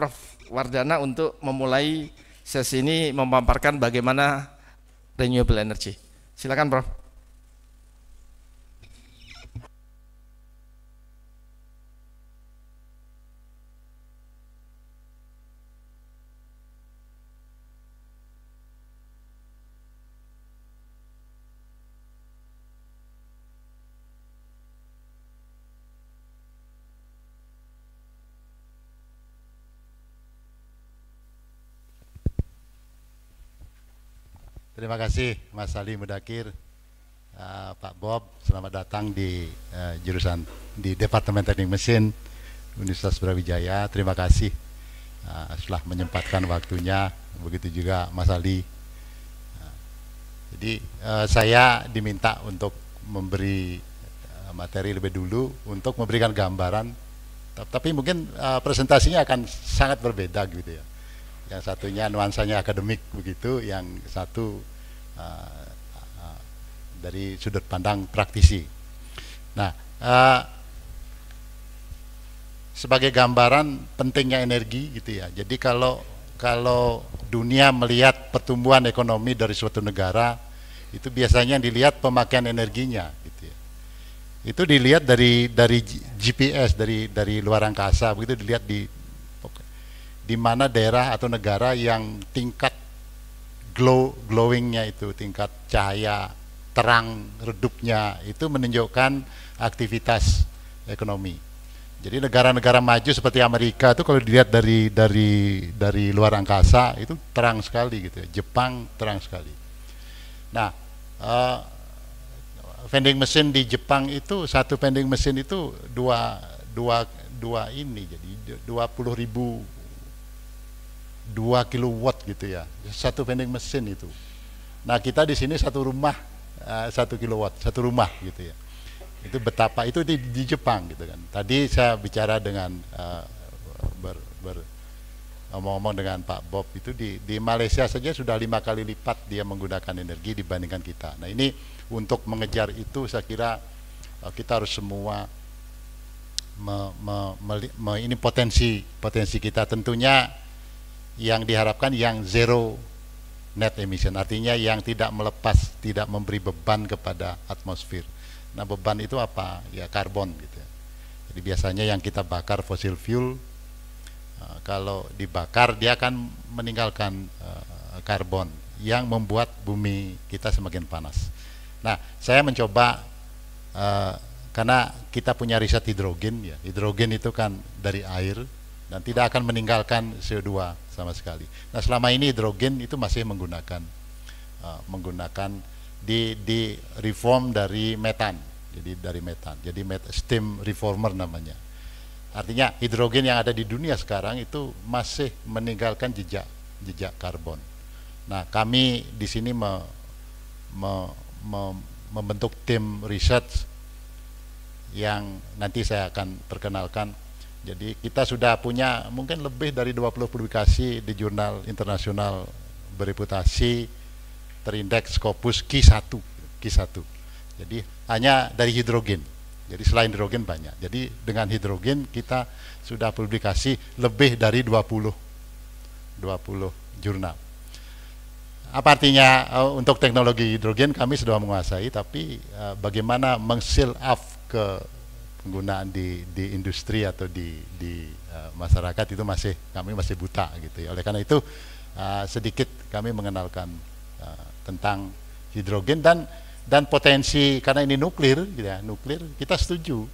Prof Wardana untuk memulai sesi ini memaparkan bagaimana renewable energy. Silakan Prof. Terima kasih Mas Ali Mudakir, ah, Pak Bob, selamat datang di eh, jurusan di Departemen Teknik Mesin Universitas Brawijaya. Terima kasih uh, setelah menyempatkan waktunya, begitu juga Mas Ali. Ah, jadi eh, saya diminta untuk memberi eh, materi lebih dulu untuk memberikan gambaran, tapi mungkin presentasinya akan sangat berbeda gitu ya yang satunya nuansanya akademik begitu, yang satu uh, uh, dari sudut pandang praktisi. Nah, uh, sebagai gambaran pentingnya energi gitu ya. Jadi kalau kalau dunia melihat pertumbuhan ekonomi dari suatu negara itu biasanya yang dilihat pemakaian energinya gitu ya. Itu dilihat dari dari GPS dari dari luar angkasa begitu dilihat di di mana daerah atau negara yang tingkat glow glowingnya itu tingkat cahaya terang redupnya itu menunjukkan aktivitas ekonomi. Jadi negara-negara maju seperti Amerika itu kalau dilihat dari dari dari luar angkasa itu terang sekali gitu ya. Jepang terang sekali. Nah, uh, vending mesin di Jepang itu satu vending mesin itu dua dua dua ini jadi dua puluh ribu 2 kilowatt gitu ya satu vending mesin itu nah kita di sini satu rumah eh, satu kilowatt satu rumah gitu ya itu betapa itu di, di Jepang gitu kan tadi saya bicara dengan uh, ber, ber ngomong-ngomong dengan Pak Bob itu di, di Malaysia saja sudah lima kali lipat dia menggunakan energi dibandingkan kita. Nah ini untuk mengejar itu saya kira uh, kita harus semua me, me, me, ini potensi potensi kita tentunya yang diharapkan yang zero net emission, artinya yang tidak melepas, tidak memberi beban kepada atmosfer. Nah beban itu apa? Ya karbon gitu. Ya. Jadi biasanya yang kita bakar fosil fuel, eh, kalau dibakar dia akan meninggalkan eh, karbon yang membuat bumi kita semakin panas. Nah saya mencoba eh, karena kita punya riset hidrogen ya, hidrogen itu kan dari air dan tidak akan meninggalkan CO2 sama sekali. Nah selama ini hidrogen itu masih menggunakan uh, menggunakan di di reform dari metan. Jadi dari metan. Jadi met, steam reformer namanya. Artinya hidrogen yang ada di dunia sekarang itu masih meninggalkan jejak jejak karbon. Nah kami di sini me, me, me, membentuk tim riset yang nanti saya akan perkenalkan jadi kita sudah punya mungkin lebih dari 20 publikasi di jurnal internasional bereputasi terindeks Scopus Q1, Q1. Jadi hanya dari hidrogen. Jadi selain hidrogen banyak. Jadi dengan hidrogen kita sudah publikasi lebih dari 20 20 jurnal. Apa artinya eh, untuk teknologi hidrogen kami sudah menguasai tapi eh, bagaimana mengsil up ke penggunaan di di industri atau di di uh, masyarakat itu masih kami masih buta gitu ya. Oleh karena itu uh, sedikit kami mengenalkan uh, tentang hidrogen dan dan potensi karena ini nuklir gitu ya, nuklir kita setuju.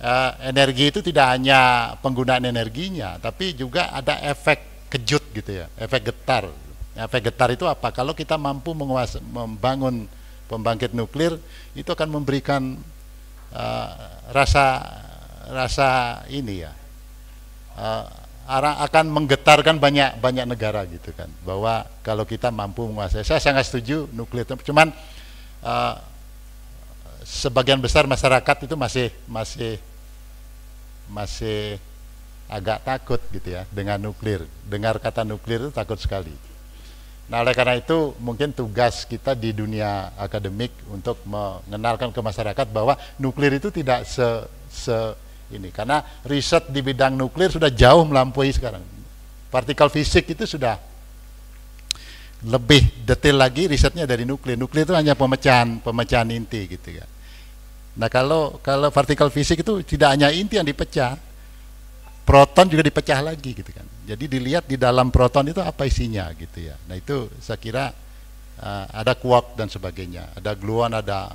Uh, energi itu tidak hanya penggunaan energinya, tapi juga ada efek kejut gitu ya, efek getar. Efek getar itu apa? Kalau kita mampu menguas membangun pembangkit nuklir, itu akan memberikan Eh, rasa rasa ini ya uh, akan menggetarkan banyak banyak negara gitu kan bahwa kalau kita mampu menguasai saya sangat setuju nuklir cuman uh, sebagian besar masyarakat itu masih masih masih agak takut gitu ya dengan nuklir dengar kata nuklir itu takut sekali Nah, oleh karena itu mungkin tugas kita di dunia akademik untuk mengenalkan ke masyarakat bahwa nuklir itu tidak se, se ini karena riset di bidang nuklir sudah jauh melampaui sekarang. Partikel fisik itu sudah lebih detail lagi risetnya dari nuklir. Nuklir itu hanya pemecahan pemecahan inti gitu ya. Nah, kalau kalau partikel fisik itu tidak hanya inti yang dipecah, proton juga dipecah lagi gitu kan. Jadi dilihat di dalam proton itu apa isinya gitu ya. Nah itu saya kira uh, ada kuak dan sebagainya, ada gluon, ada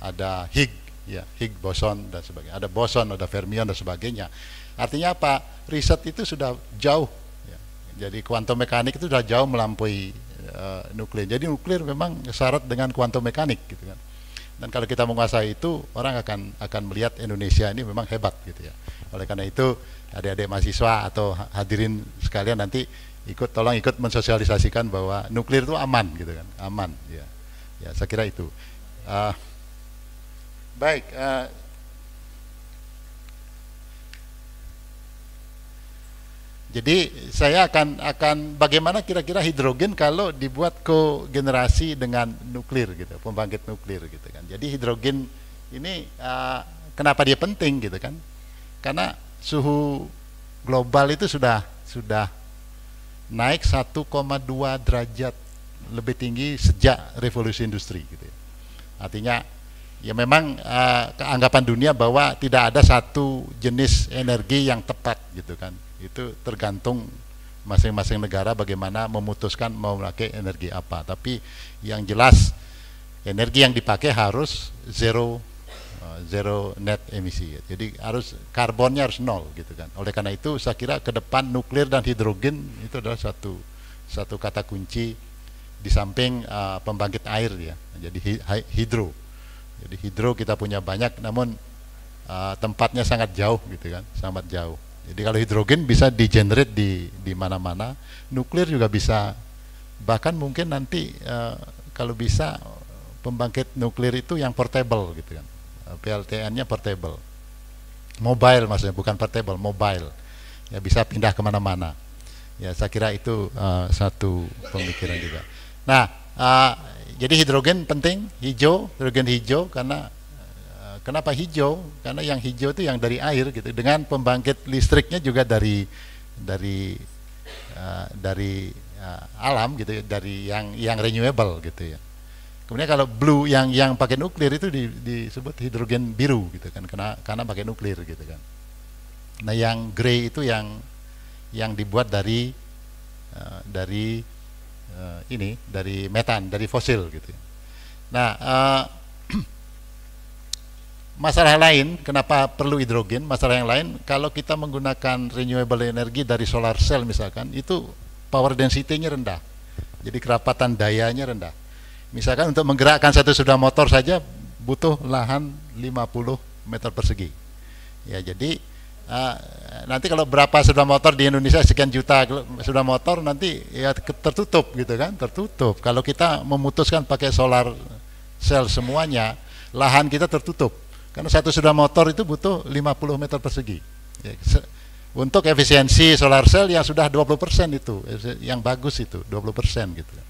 ada Higgs ya, Higgs boson dan sebagainya. Ada boson, ada fermion dan sebagainya. Artinya apa? Riset itu sudah jauh. Ya. Jadi kuantum mekanik itu sudah jauh melampaui uh, nuklir. Jadi nuklir memang syarat dengan kuantum mekanik gitu kan. Dan kalau kita menguasai itu, orang akan akan melihat Indonesia ini memang hebat gitu ya. Oleh karena itu adik-adik mahasiswa atau hadirin sekalian nanti ikut tolong ikut mensosialisasikan bahwa nuklir itu aman gitu kan aman ya ya saya kira itu uh, baik uh, Jadi saya akan akan bagaimana kira-kira hidrogen kalau dibuat kogenerasi dengan nuklir gitu, pembangkit nuklir gitu kan. Jadi hidrogen ini uh, kenapa dia penting gitu kan? Karena suhu global itu sudah sudah naik 1,2 derajat lebih tinggi sejak revolusi industri gitu ya. Artinya ya memang uh, keanggapan dunia bahwa tidak ada satu jenis energi yang tepat gitu kan. Itu tergantung masing-masing negara bagaimana memutuskan mau memakai energi apa. Tapi yang jelas energi yang dipakai harus zero Eh, zero net emisi. Jadi harus karbonnya harus nol gitu kan. Oleh karena itu saya kira ke depan nuklir dan hidrogen itu adalah satu satu kata kunci di samping uh, pembangkit air ya. Jadi hidro. Jadi hidro kita punya banyak namun uh, tempatnya sangat jauh gitu kan, sangat jauh. Jadi kalau hidrogen bisa di generate di di mana-mana, nuklir juga bisa bahkan mungkin nanti uh, kalau bisa pembangkit nuklir itu yang portable gitu kan Eh, PLTN-nya portable. Mobile maksudnya, bukan portable, mobile. Ya bisa pindah kemana-mana. Ya saya kira itu uh, satu pemikiran juga. Nah, uh, jadi hidrogen penting, hijau, hidrogen hijau karena uh, kenapa hijau? Karena yang hijau itu yang dari air gitu. Dengan pembangkit listriknya juga dari dari uh, dari uh, alam gitu, ya, dari yang yang renewable gitu ya. Kemudian kalau blue yang yang pakai nuklir itu di, disebut hidrogen biru gitu kan karena karena pakai nuklir gitu kan. Nah, yang grey itu yang yang dibuat dari uh, dari uh, ini dari metan, dari fosil gitu. Ya. Nah, uh, masalah lain kenapa perlu hidrogen? Masalah yang lain kalau kita menggunakan renewable energy dari solar cell misalkan itu power density-nya rendah. Jadi kerapatan dayanya rendah Misalkan untuk menggerakkan satu sudah motor saja butuh lahan 50 meter persegi. Ya, jadi uh, nanti kalau berapa sudah motor di Indonesia sekian juta sudah motor nanti ya tertutup gitu kan, tertutup. Kalau kita memutuskan pakai solar cell semuanya, lahan kita tertutup. Karena satu sudah motor itu butuh 50 meter persegi. Ya, untuk efisiensi solar cell yang sudah 20% itu, yang bagus itu 20% gitu. Kan.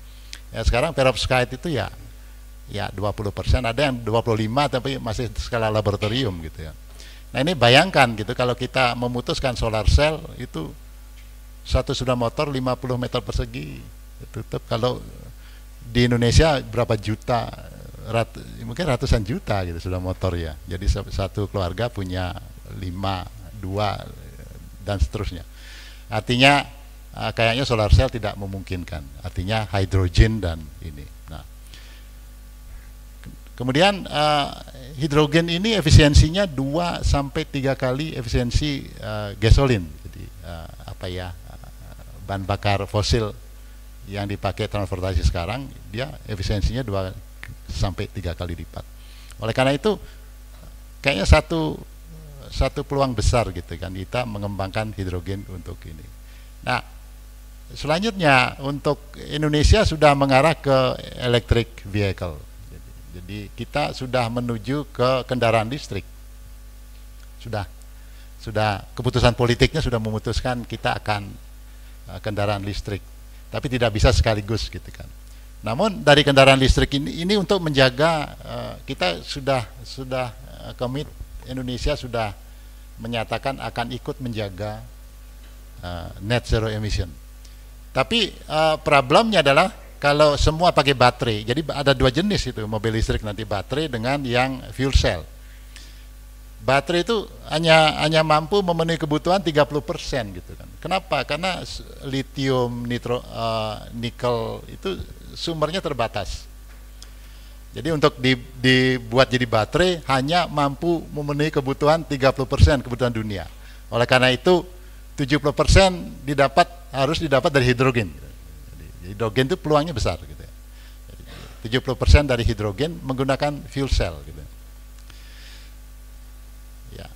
Ya sekarang perovskite itu ya ya 20 persen, ada yang 25 tapi masih skala laboratorium gitu ya. Nah ini bayangkan gitu kalau kita memutuskan solar cell itu satu sudah motor 50 meter persegi tutup kalau di Indonesia berapa juta rat, mungkin ratusan juta gitu sudah motor ya jadi satu keluarga punya lima dua dan seterusnya artinya uh, kayaknya solar cell tidak memungkinkan. Artinya hidrogen dan ini. Nah, kemudian uh, hidrogen ini efisiensinya 2 sampai tiga kali efisiensi uh, gasolin. Jadi uh, apa ya bahan bakar fosil yang dipakai transportasi sekarang dia efisiensinya dua sampai tiga kali lipat. Oleh karena itu kayaknya satu satu peluang besar gitu kan kita mengembangkan hidrogen untuk ini selanjutnya untuk Indonesia sudah mengarah ke electric vehicle. Jadi, kita sudah menuju ke kendaraan listrik. Sudah sudah keputusan politiknya sudah memutuskan kita akan eh, kendaraan listrik. Tapi tidak bisa sekaligus gitu kan. Namun dari kendaraan listrik ini ini untuk menjaga eh, kita sudah sudah eh, komit Indonesia sudah menyatakan akan ikut menjaga net zero emission tapi uh, problemnya adalah kalau semua pakai baterai, jadi ada dua jenis itu mobil listrik nanti baterai dengan yang fuel cell. Baterai itu hanya hanya mampu memenuhi kebutuhan 30% gitu kan. Kenapa? Karena lithium, nitro, uh, nikel itu sumbernya terbatas. Jadi untuk di, dibuat jadi baterai hanya mampu memenuhi kebutuhan 30% kebutuhan dunia. Oleh karena itu 70% didapat harus didapat dari hidrogen. Jadi, hidrogen itu peluangnya besar gitu. Ya. Jadi, 70% dari hidrogen menggunakan fuel cell gitu. Ya.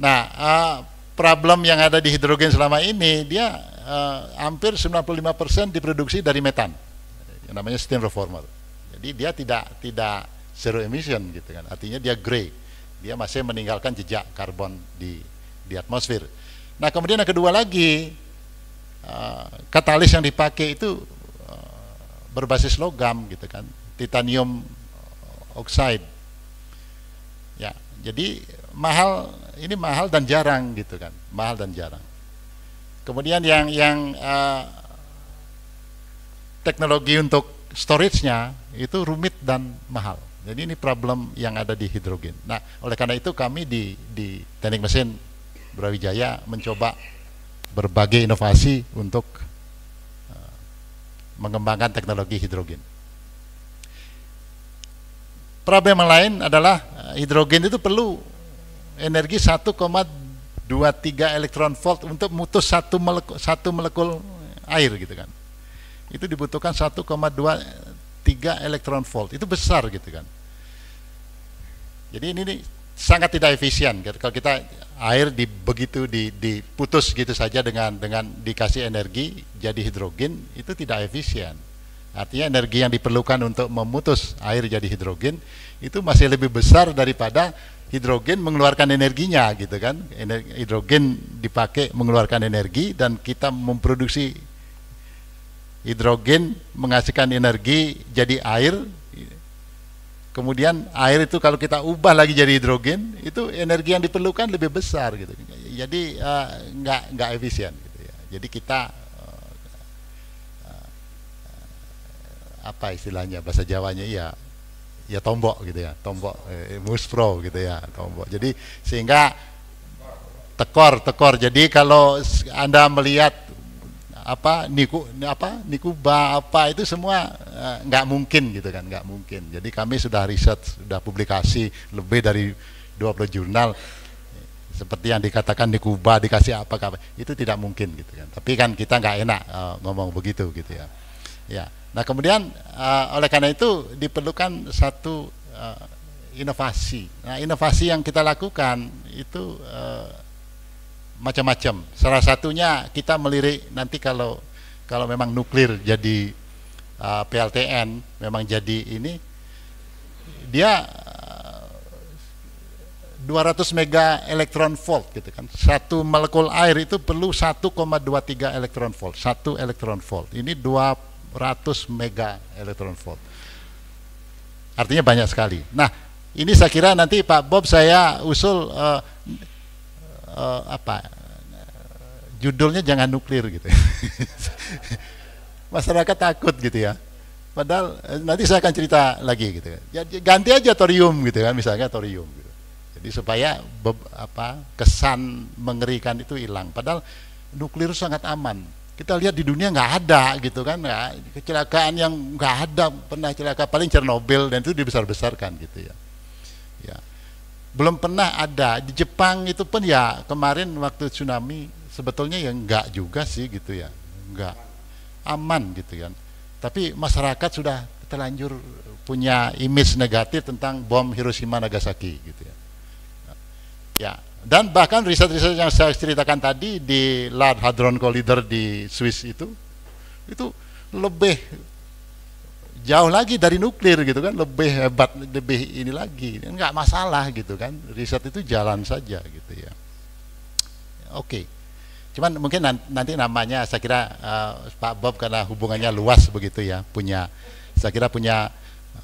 Nah, uh, problem yang ada di hidrogen selama ini dia uh, hampir 95% diproduksi dari metan. Yang namanya steam reformer. Jadi dia tidak tidak zero emission gitu kan. Artinya dia grey. Dia masih meninggalkan jejak karbon di di atmosfer. Nah, kemudian yang kedua lagi, Eh, katalis yang dipakai itu eh, berbasis logam gitu kan titanium oxide ya jadi mahal ini mahal dan jarang gitu kan mahal dan jarang kemudian yang yang uh, teknologi untuk storage-nya itu rumit dan mahal jadi ini problem yang ada di hidrogen nah oleh karena itu kami di di teknik mesin Brawijaya mencoba berbagai inovasi untuk eh, mengembangkan teknologi hidrogen. Problem lain adalah eh, hidrogen itu perlu energi 1,23 elektron volt untuk mutus satu molekul, satu molekul air gitu kan. Itu dibutuhkan 1,23 elektron volt. Itu besar gitu kan. Jadi ini nih sangat tidak efisien gitu. kalau kita air di begitu di, diputus gitu saja dengan dengan dikasih energi jadi hidrogen itu tidak efisien artinya energi yang diperlukan untuk memutus air jadi hidrogen itu masih lebih besar daripada hidrogen mengeluarkan energinya gitu kan energi, hidrogen dipakai mengeluarkan energi dan kita memproduksi hidrogen menghasilkan energi jadi air Kemudian air itu kalau kita ubah lagi jadi hidrogen, itu energi yang diperlukan lebih besar gitu. Jadi uh, nggak nggak efisien. Gitu ya. Jadi kita uh, apa istilahnya bahasa Jawanya ya ya tombok gitu ya, tombok eh, muspro gitu ya, tombok. Jadi sehingga tekor tekor. Jadi kalau anda melihat apa niku apa niku apa itu semua eh, nggak uh, mungkin gitu kan nggak mungkin jadi kami sudah riset sudah publikasi lebih dari 20 jurnal seperti yang dikatakan di Kuba dikasih apa apa itu tidak mungkin gitu kan tapi kan kita nggak enak uh, ngomong begitu gitu ya ya nah kemudian uh, oleh karena itu diperlukan satu uh, inovasi nah inovasi yang kita lakukan itu uh, macam-macam. Salah satunya kita melirik nanti kalau kalau memang nuklir jadi uh, PLTN memang jadi ini dia uh, 200 mega elektron volt gitu kan. Satu molekul air itu perlu 1,23 elektron volt, satu elektron volt. Ini 200 mega elektron volt. Artinya banyak sekali. Nah, ini saya kira nanti Pak Bob saya usul uh, uh, apa judulnya jangan nuklir gitu. Masyarakat takut gitu ya. Padahal eh, nanti saya akan cerita lagi gitu. Jadi ya, ganti aja torium gitu kan misalnya torium gitu. Jadi supaya apa kesan mengerikan itu hilang. Padahal nuklir sangat aman. Kita lihat di dunia nggak ada gitu kan ya. Kecelakaan yang nggak ada pernah celaka paling Chernobyl dan itu dibesar-besarkan gitu ya belum pernah ada di Jepang itu pun ya kemarin waktu tsunami sebetulnya ya enggak juga sih gitu ya enggak aman gitu kan tapi masyarakat sudah terlanjur punya image negatif tentang bom Hiroshima Nagasaki gitu ya ya dan bahkan riset-riset yang saya ceritakan tadi di Large Hadron Collider di Swiss itu itu lebih jauh lagi dari nuklir gitu kan lebih hebat lebih ini lagi nggak masalah gitu kan riset itu jalan saja gitu ya oke okay. cuman mungkin nanti namanya saya kira uh, Pak Bob karena hubungannya luas begitu ya punya saya kira punya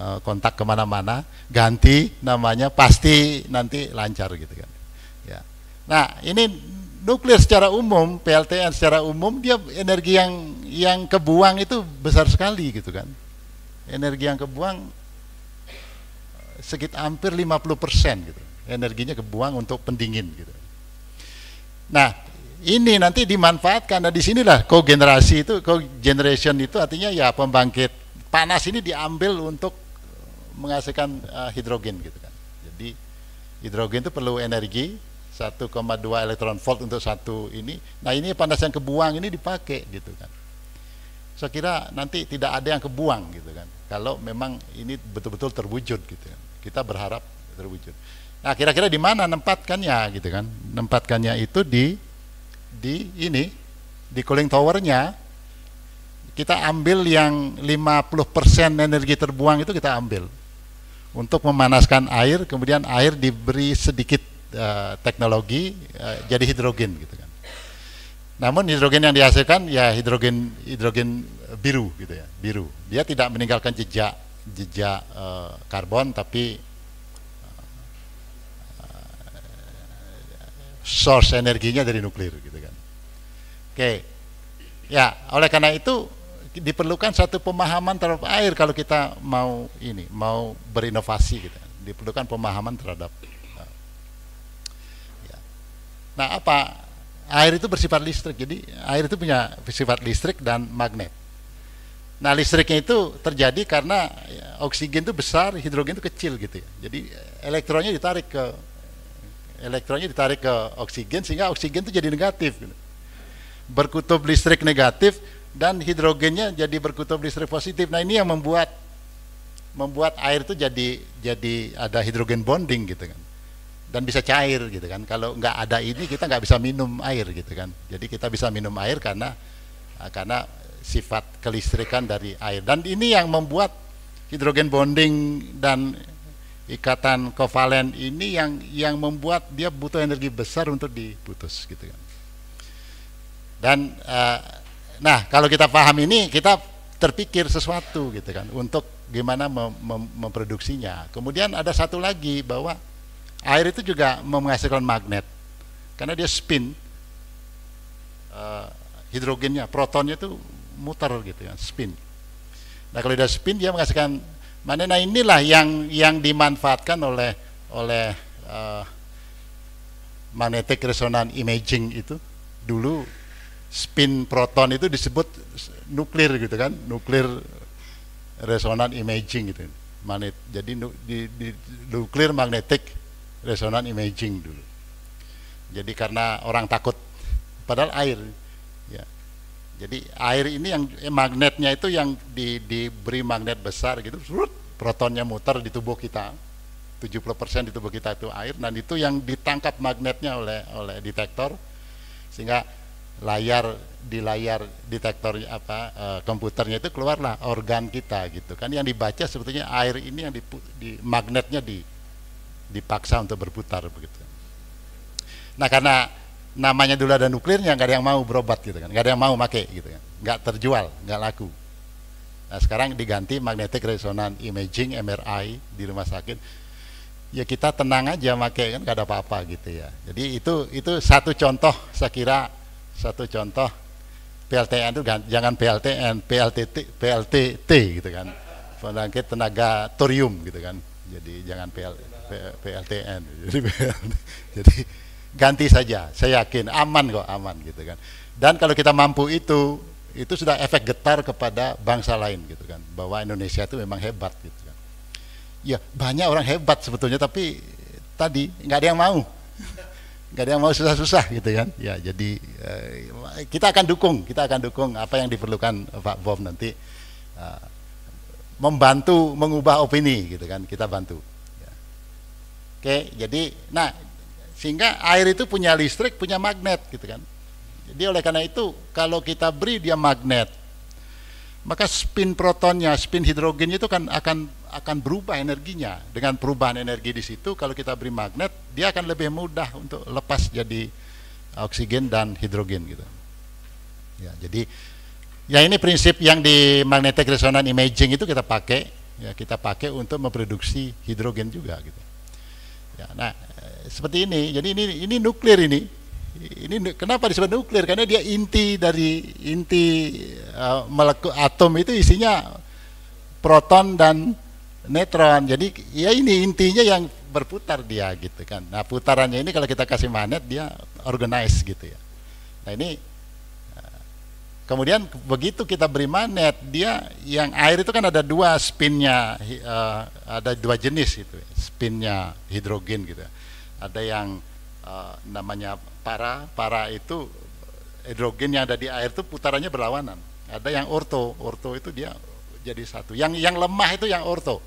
uh, kontak kemana-mana ganti namanya pasti nanti lancar gitu kan ya nah ini nuklir secara umum PLTN secara umum dia energi yang yang kebuang itu besar sekali gitu kan energi yang kebuang sekitar hampir 50% gitu. Energinya kebuang untuk pendingin gitu. Nah, ini nanti dimanfaatkan dan nah, disinilah kogenerasi itu cogeneration itu artinya ya pembangkit panas ini diambil untuk menghasilkan uh, hidrogen gitu kan. Jadi hidrogen itu perlu energi 1,2 elektron volt untuk satu ini. Nah, ini panas yang kebuang ini dipakai gitu kan saya kira nanti tidak ada yang kebuang gitu kan kalau memang ini betul-betul terwujud gitu kan. kita berharap terwujud nah kira-kira di mana nempatkannya gitu kan nempatkannya itu di di ini di cooling towernya kita ambil yang 50% energi terbuang itu kita ambil untuk memanaskan air kemudian air diberi sedikit uh, teknologi uh, jadi hidrogen gitu kan namun hidrogen yang dihasilkan ya hidrogen hidrogen biru gitu ya, biru. Dia tidak meninggalkan jejak jejak e, karbon tapi e, source energinya dari nuklir gitu kan. Oke. Ya, oleh karena itu diperlukan satu pemahaman terhadap air kalau kita mau ini, mau berinovasi gitu. Diperlukan pemahaman terhadap uh, Nah, apa air itu bersifat listrik. Jadi air itu punya sifat listrik dan magnet. Nah listriknya itu terjadi karena ya, oksigen itu besar, hidrogen itu kecil gitu. Ya. Jadi elektronnya ditarik ke elektronnya ditarik ke oksigen sehingga oksigen itu jadi negatif. Gitu. Berkutub listrik negatif dan hidrogennya jadi berkutub listrik positif. Nah ini yang membuat membuat air itu jadi jadi ada hidrogen bonding gitu kan dan bisa cair gitu kan kalau nggak ada ini kita nggak bisa minum air gitu kan jadi kita bisa minum air karena eh, karena sifat kelistrikan dari air dan ini yang membuat hidrogen bonding dan ikatan kovalen ini yang yang membuat dia butuh energi besar untuk diputus gitu kan dan uh, nah kalau kita paham ini kita terpikir sesuatu gitu kan untuk gimana mem mem memproduksinya kemudian ada satu lagi bahwa Air itu juga menghasilkan magnet karena dia spin uh, hidrogennya, protonnya itu muter gitu ya, spin. Nah kalau dia spin dia menghasilkan mana Nah inilah yang yang dimanfaatkan oleh oleh uh, magnetic resonance imaging itu dulu spin proton itu disebut nuklir gitu kan nuklir resonan imaging gitu magnet jadi nu, di, di, nuklir magnetik resonan imaging dulu. Jadi karena orang takut, padahal air. Ya. Jadi air ini yang eh, magnetnya itu yang di, diberi magnet besar gitu, surut, protonnya muter di tubuh kita. 70% di tubuh kita itu air dan itu yang ditangkap magnetnya oleh oleh detektor sehingga layar di layar detektor apa e, komputernya itu keluarlah organ kita gitu kan yang dibaca sebetulnya air ini yang di, di magnetnya di dipaksa untuk berputar begitu. Nah karena namanya dulu ada nuklirnya nggak ada yang mau berobat gitu kan, nggak ada yang mau make gitu kan, nggak terjual, nggak laku. Nah sekarang diganti magnetic resonance imaging MRI di rumah sakit. Ya kita tenang aja make kan nggak ada apa-apa gitu ya. Jadi itu itu satu contoh saya kira satu contoh PLTN itu jangan PLTN, PLTT, PLTT gitu kan. Pembangkit tenaga thorium gitu kan. Jadi jangan PLTN. PLTN jadi jadi ganti saja saya yakin aman kok aman gitu kan dan kalau kita mampu itu itu sudah efek getar kepada bangsa lain gitu kan bahwa Indonesia itu memang hebat gitu kan ya banyak orang hebat sebetulnya tapi tadi nggak ada yang mau nggak ada yang mau susah-susah gitu kan ya jadi eh, kita akan dukung kita akan dukung apa yang diperlukan Pak Bob nanti eh, membantu mengubah opini gitu kan kita bantu Oke, jadi nah sehingga air itu punya listrik, punya magnet gitu kan. Jadi oleh karena itu kalau kita beri dia magnet, maka spin protonnya, spin hidrogennya itu kan akan akan berubah energinya. Dengan perubahan energi di situ kalau kita beri magnet, dia akan lebih mudah untuk lepas jadi oksigen dan hidrogen gitu. Ya, jadi ya ini prinsip yang di magnetic resonance imaging itu kita pakai ya kita pakai untuk memproduksi hidrogen juga gitu. Ya, nah, seperti ini. Jadi ini ini nuklir ini. Ini kenapa disebut nuklir? Karena dia inti dari inti uh, atom itu isinya proton dan netron. Jadi ya ini intinya yang berputar dia gitu kan. Nah, putarannya ini kalau kita kasih magnet dia organize gitu ya. Nah, ini Kemudian begitu kita beri magnet, dia yang air itu kan ada dua spinnya, uh, ada dua jenis itu, spinnya hidrogen gitu. Ada yang uh, namanya para, para itu hidrogen yang ada di air itu putarannya berlawanan. Ada yang orto, orto itu dia jadi satu. Yang yang lemah itu yang orto.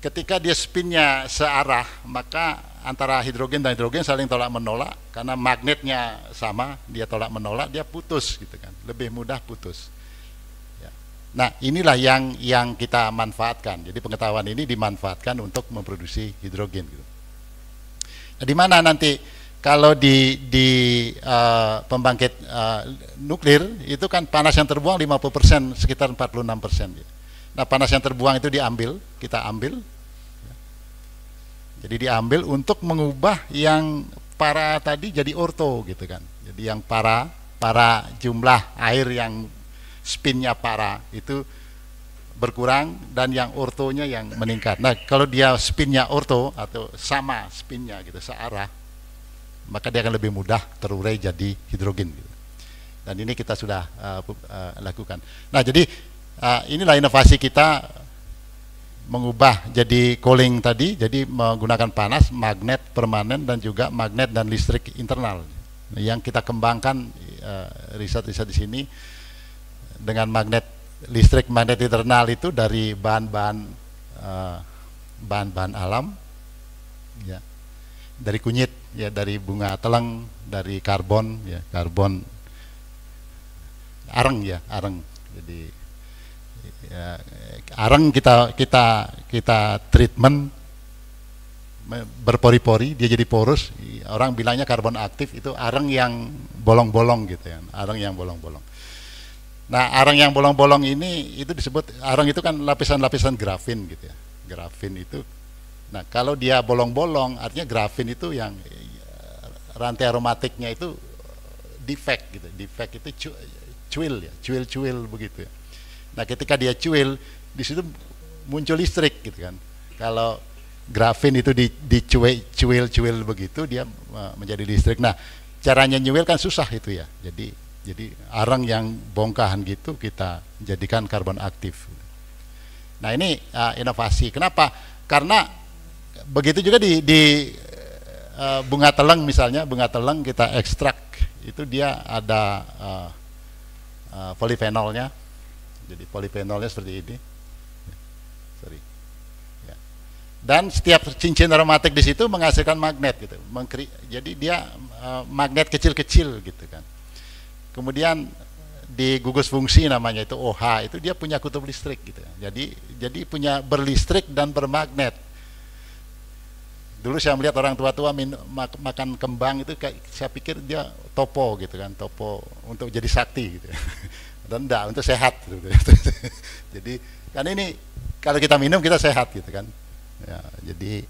Ketika dia spinnya searah, maka antara hidrogen dan hidrogen saling tolak menolak karena magnetnya sama dia tolak menolak dia putus gitu kan lebih mudah putus ya. nah inilah yang yang kita manfaatkan jadi pengetahuan ini dimanfaatkan untuk memproduksi hidrogen gitu nah, di mana nanti kalau di di uh, pembangkit uh, nuklir itu kan panas yang terbuang 50% sekitar 46% gitu. nah panas yang terbuang itu diambil kita ambil jadi diambil untuk mengubah yang para tadi jadi orto gitu kan. Jadi yang para para jumlah air yang spinnya para itu berkurang dan yang ortonya yang meningkat. Nah, kalau dia spinnya orto atau sama spinnya gitu searah, maka dia akan lebih mudah terurai jadi hidrogen. Gitu. Dan ini kita sudah uh, uh, lakukan. Nah, jadi uh, inilah inovasi kita mengubah jadi cooling tadi, jadi menggunakan panas, magnet permanen dan juga magnet dan listrik internal yang kita kembangkan eh, riset-riset di sini dengan magnet listrik magnet internal itu dari bahan-bahan eh, bahan-bahan alam, ya dari kunyit, ya dari bunga teleng, dari karbon, ya karbon areng ya areng, jadi ya, arang kita kita kita treatment berpori-pori dia jadi porus orang bilangnya karbon aktif itu arang yang bolong-bolong gitu ya arang yang bolong-bolong nah arang yang bolong-bolong ini itu disebut arang itu kan lapisan-lapisan grafin gitu ya grafin itu nah kalau dia bolong-bolong artinya grafin itu yang eh, rantai aromatiknya itu defect gitu defect itu cuil ya cuil-cuil begitu ya nah ketika dia cuil di situ muncul listrik gitu kan. Kalau grafin itu dicuil-cuil begitu dia menjadi listrik. Nah, caranya nyuil kan susah itu ya. Jadi jadi arang yang bongkahan gitu kita jadikan karbon aktif. Nah, ini uh, inovasi. Kenapa? Karena begitu juga di, di uh, bunga teleng misalnya, bunga teleng kita ekstrak itu dia ada uh, uh, polifenolnya. Jadi polifenolnya seperti ini dan setiap cincin aromatik di situ menghasilkan magnet gitu Mengkri jadi dia uh, magnet kecil-kecil gitu kan kemudian di gugus fungsi namanya itu OH itu dia punya kutub listrik gitu jadi jadi punya berlistrik dan bermagnet dulu saya melihat orang tua-tua mak makan kembang itu kayak saya pikir dia topo gitu kan topo untuk jadi sakti gitu dan enggak untuk sehat gitu. jadi kan ini kalau kita minum kita sehat gitu kan Ya, jadi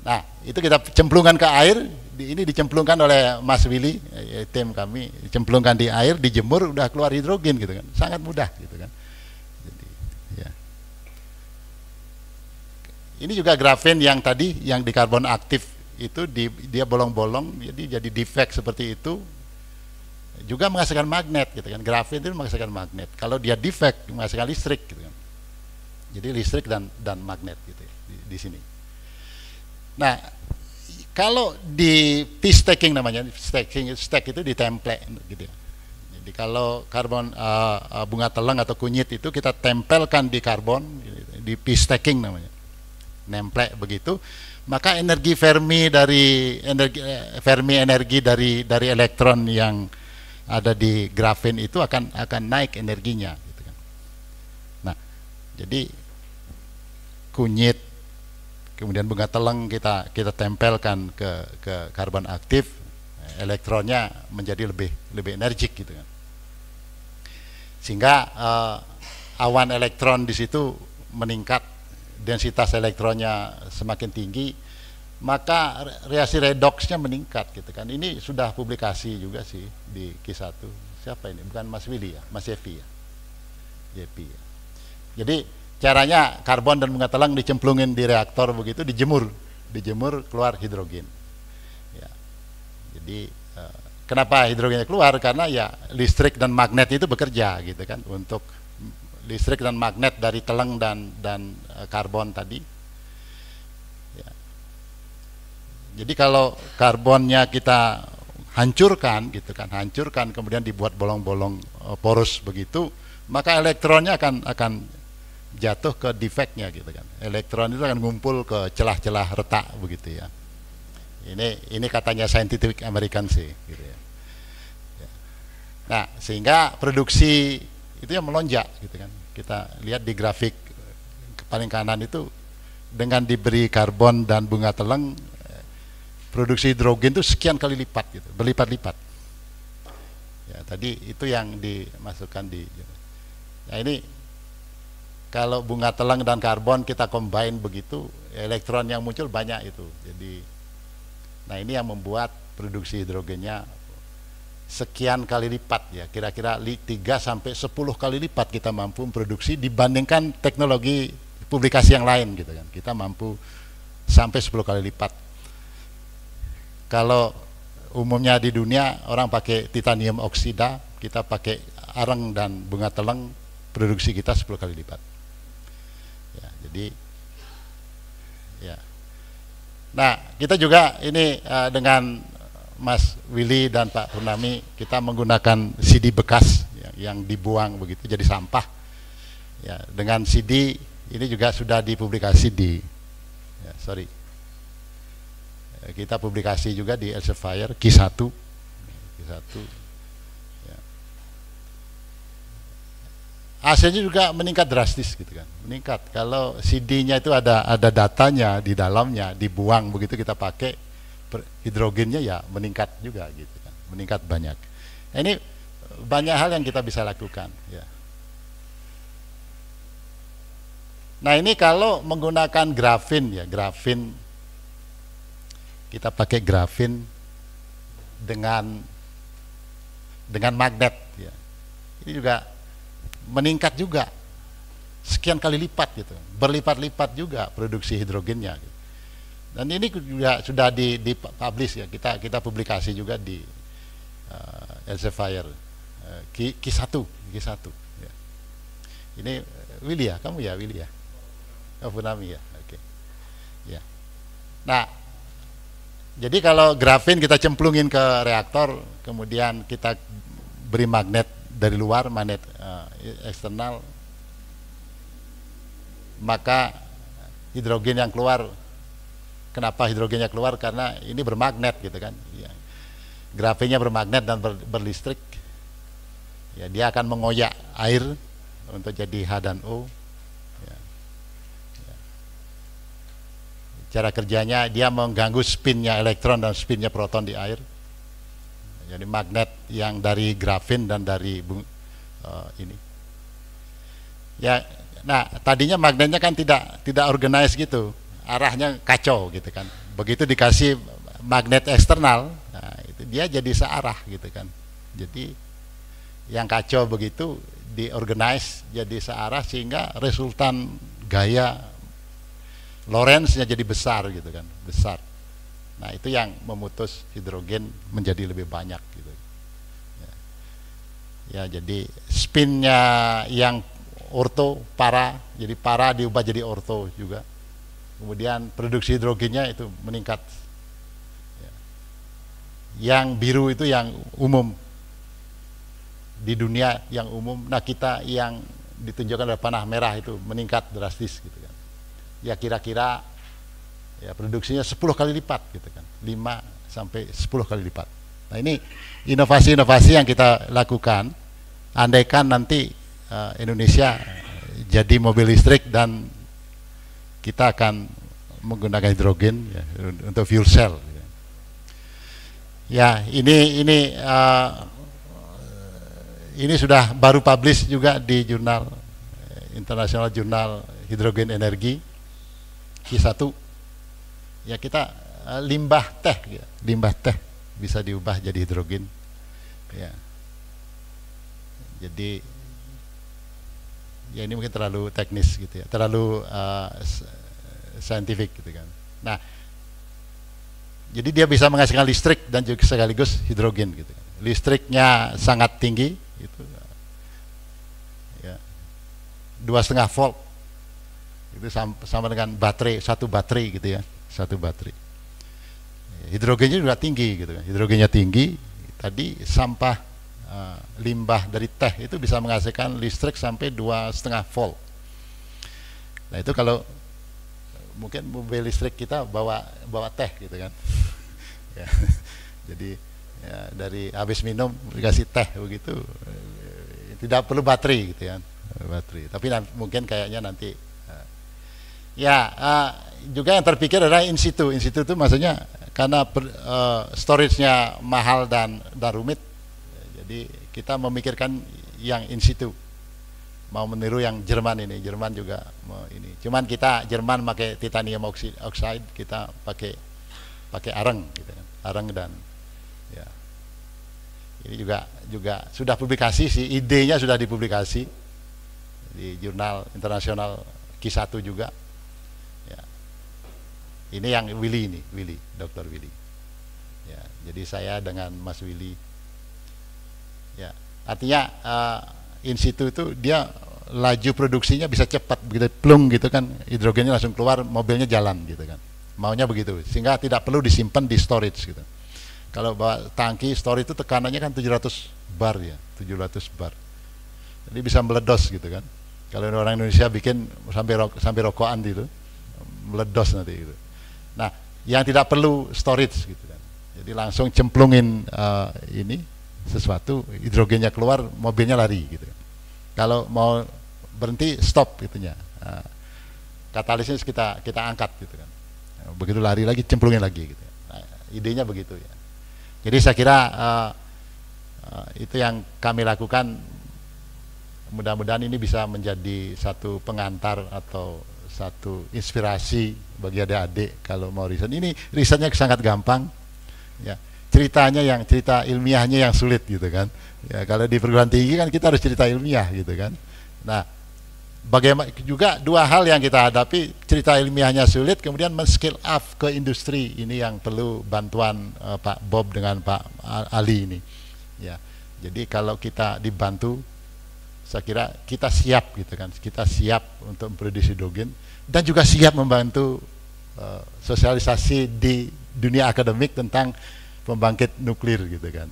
nah itu kita cemplungkan ke air, di, ini dicemplungkan oleh Mas Willy ya, tim kami, cemplungkan di air, dijemur udah keluar hidrogen gitu kan. Sangat mudah gitu kan. Jadi ya. Ini juga grafen yang tadi yang di karbon aktif itu di, dia bolong-bolong jadi jadi defect seperti itu juga menghasilkan magnet gitu kan Grafen itu menghasilkan magnet kalau dia defect menghasilkan listrik gitu kan jadi listrik dan dan magnet gitu ya di, di sini. Nah, kalau di fish stacking namanya, stacking stack itu di template gitu. Ya. Jadi kalau karbon uh, bunga telang atau kunyit itu kita tempelkan di karbon di fish stacking namanya. Nemplek begitu, maka energi Fermi dari energi eh, Fermi energi dari dari elektron yang ada di grafen itu akan akan naik energinya gitu kan. Nah, jadi kunyit kemudian bunga teleng kita kita tempelkan ke ke karbon aktif elektronnya menjadi lebih lebih energik gitu kan sehingga eh, awan elektron di situ meningkat densitas elektronnya semakin tinggi maka reaksi redoxnya meningkat gitu kan ini sudah publikasi juga sih di k 1 siapa ini bukan Mas Willy ya Mas Evi ya JP ya jadi Caranya karbon dan bunga telang dicemplungin di reaktor begitu dijemur, dijemur keluar hidrogen. Ya. Jadi eh, kenapa hidrogennya keluar? Karena ya listrik dan magnet itu bekerja gitu kan untuk listrik dan magnet dari telang dan dan eh, karbon tadi. Ya. Jadi kalau karbonnya kita hancurkan gitu kan, hancurkan kemudian dibuat bolong-bolong poros eh, porus begitu, maka elektronnya akan akan jatuh ke defeknya gitu kan. Elektron itu akan ngumpul ke celah-celah retak begitu ya. Ini ini katanya scientific American sih gitu ya. ya. Nah, sehingga produksi itu yang melonjak gitu kan. Kita lihat di grafik eh, paling kanan itu dengan diberi karbon dan bunga teleng eh, produksi hidrogen itu sekian kali lipat gitu, berlipat-lipat. Ya, tadi itu yang dimasukkan di. Ya, ini kalau bunga telang dan karbon kita combine begitu, elektron yang muncul banyak itu. Jadi, nah ini yang membuat produksi hidrogennya sekian kali lipat ya, kira-kira 3 sampai 10 kali lipat kita mampu produksi dibandingkan teknologi publikasi yang lain gitu kan. Kita mampu sampai 10 kali lipat. Kalau umumnya di dunia orang pakai titanium oksida, kita pakai arang dan bunga teleng produksi kita 10 kali lipat. Jadi ya. Nah, kita juga ini uh, dengan Mas Willy dan Pak Purnami kita menggunakan CD bekas yang, yang dibuang begitu jadi sampah. Ya, dengan CD ini juga sudah dipublikasi di ya, sorry kita publikasi juga di Elsevier Q1 Q1 ac juga meningkat drastis gitu kan meningkat kalau CD-nya itu ada ada datanya di dalamnya dibuang begitu kita pakai hidrogennya ya meningkat juga gitu kan meningkat banyak ini banyak hal yang kita bisa lakukan ya nah ini kalau menggunakan grafin ya grafin kita pakai grafin dengan dengan magnet ya ini juga meningkat juga sekian kali lipat gitu, berlipat-lipat juga produksi hidrogennya. Gitu. Dan ini juga sudah di, di publish ya, kita kita publikasi juga di uh, Elsevier uh, Q, 1 Q1. Ya. Ini eh, Willy ya, kamu ya Willy ya, oh, Funami ya, oke. Okay. Ya. Nah, jadi kalau grafin kita cemplungin ke reaktor, kemudian kita beri magnet dari luar magnet uh, eksternal maka hidrogen yang keluar kenapa hidrogennya keluar karena ini bermagnet gitu kan ya. grafenya bermagnet dan ber, berlistrik ya dia akan mengoyak air untuk jadi H dan O ya. Ya. cara kerjanya dia mengganggu spinnya elektron dan spinnya proton di air jadi magnet yang dari grafin dan dari uh, ini ya nah tadinya magnetnya kan tidak tidak organize gitu arahnya kacau gitu kan begitu dikasih magnet eksternal nah, itu dia jadi searah gitu kan jadi yang kacau begitu diorganize jadi searah sehingga resultan gaya Lorenznya jadi besar gitu kan besar Nah itu yang memutus hidrogen menjadi lebih banyak gitu. Ya, ya jadi spinnya yang orto para, jadi para diubah jadi orto juga. Kemudian produksi hidrogennya itu meningkat. Ya. Yang biru itu yang umum di dunia yang umum. Nah kita yang ditunjukkan oleh panah merah itu meningkat drastis gitu kan. Ya kira-kira ya produksinya 10 kali lipat gitu kan 5 sampai 10 kali lipat nah ini inovasi-inovasi yang kita lakukan andaikan nanti uh, Indonesia eh, jadi mobil listrik dan kita akan menggunakan hidrogen ya, untuk fuel cell ya, ya ini ini uh, ini sudah baru publish juga di jurnal internasional jurnal hidrogen energi Q1 ya kita eh, limbah teh ya. limbah teh bisa diubah jadi hidrogen ya jadi ya ini mungkin terlalu teknis gitu ya terlalu uh, eh, scientific gitu kan nah jadi dia bisa menghasilkan listrik dan juga sekaligus hidrogen gitu kan. listriknya sangat tinggi itu ya dua setengah volt itu sama, sama dengan baterai satu baterai gitu ya satu baterai. Hidrogennya juga tinggi gitu kan. Hidrogennya tinggi, tadi sampah e, limbah dari teh itu bisa menghasilkan listrik sampai dua setengah volt. Nah itu kalau eh, mungkin mobil listrik kita bawa bawa teh gitu kan. ya, jadi ya, dari habis minum dikasih teh begitu eh, tidak perlu baterai gitu ya baterai tapi mungkin kayaknya nanti ya juga yang terpikir adalah in situ. In situ itu maksudnya karena uh, storage-nya mahal dan dan rumit. Jadi kita memikirkan yang in situ. Mau meniru yang Jerman ini. Jerman juga mau ini. Cuman kita Jerman pakai titanium oxide, kita pakai pakai areng gitu kan. Areng dan ya. Ini juga juga sudah publikasi sih, idenya sudah dipublikasi di jurnal internasional Q1 juga. Ini yang Willy ini, Willy, Dokter Willy. Ya, jadi saya dengan Mas Willy, ya artinya uh, in itu dia laju produksinya bisa cepat begitu plung gitu kan hidrogennya langsung keluar mobilnya jalan gitu kan maunya begitu sehingga tidak perlu disimpan di storage gitu kalau bawa tangki storage itu tekanannya kan 700 bar ya 700 bar jadi bisa meledos gitu kan kalau orang Indonesia bikin sampai rokok, sampai rokokan gitu meledos nanti gitu Nah, yang tidak perlu storage gitu kan. Jadi langsung cemplungin uh, ini sesuatu hidrogennya keluar, mobilnya lari gitu kan. Kalau mau berhenti stop gitunya. Uh, eh, katalisnya kita kita angkat gitu kan. Eh, begitu lari lagi cemplungin lagi gitu. Kan. Nah, idenya begitu ya. Jadi saya kira uh, uh, itu yang kami lakukan mudah-mudahan ini bisa menjadi satu pengantar atau satu inspirasi bagi adik-adik kalau mau riset. Ini risetnya sangat gampang. Ya, ceritanya yang cerita ilmiahnya yang sulit gitu kan. Ya, kalau di perguruan tinggi kan kita harus cerita ilmiah gitu kan. Nah, bagaimana juga dua hal yang kita hadapi cerita ilmiahnya sulit kemudian men scale up ke industri ini yang perlu bantuan uh, Pak Bob dengan Pak Ali ini. Ya. Jadi kalau kita dibantu saya kira kita siap gitu kan. Kita siap untuk memproduksi dogen dan juga siap membantu uh, sosialisasi di dunia akademik tentang pembangkit nuklir gitu kan.